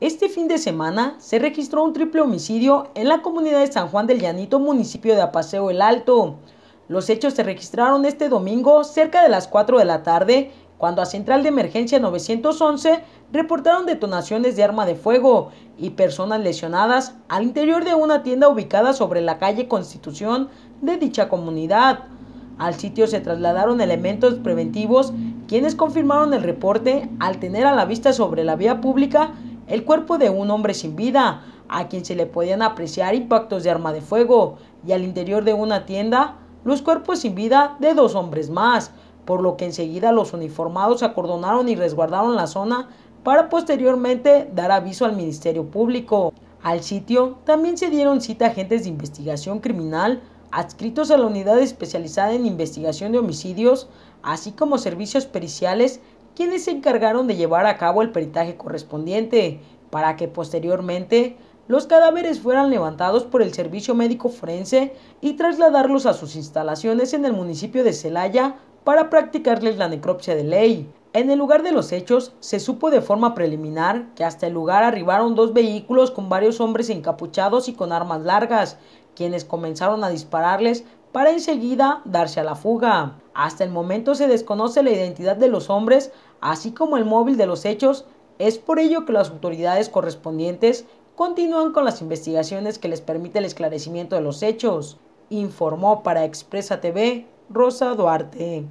Este fin de semana se registró un triple homicidio en la comunidad de San Juan del Llanito, municipio de Apaseo el Alto. Los hechos se registraron este domingo cerca de las 4 de la tarde, cuando a Central de Emergencia 911 reportaron detonaciones de arma de fuego y personas lesionadas al interior de una tienda ubicada sobre la calle Constitución de dicha comunidad. Al sitio se trasladaron elementos preventivos quienes confirmaron el reporte al tener a la vista sobre la vía pública el cuerpo de un hombre sin vida, a quien se le podían apreciar impactos de arma de fuego, y al interior de una tienda, los cuerpos sin vida de dos hombres más, por lo que enseguida los uniformados acordonaron y resguardaron la zona para posteriormente dar aviso al Ministerio Público. Al sitio también se dieron cita agentes de investigación criminal adscritos a la unidad especializada en investigación de homicidios, así como servicios periciales quienes se encargaron de llevar a cabo el peritaje correspondiente para que posteriormente los cadáveres fueran levantados por el Servicio Médico Forense y trasladarlos a sus instalaciones en el municipio de Celaya para practicarles la necropsia de ley. En el lugar de los hechos, se supo de forma preliminar que hasta el lugar arribaron dos vehículos con varios hombres encapuchados y con armas largas, quienes comenzaron a dispararles para enseguida darse a la fuga. Hasta el momento se desconoce la identidad de los hombres, así como el móvil de los hechos. Es por ello que las autoridades correspondientes continúan con las investigaciones que les permite el esclarecimiento de los hechos, informó para Expresa TV Rosa Duarte.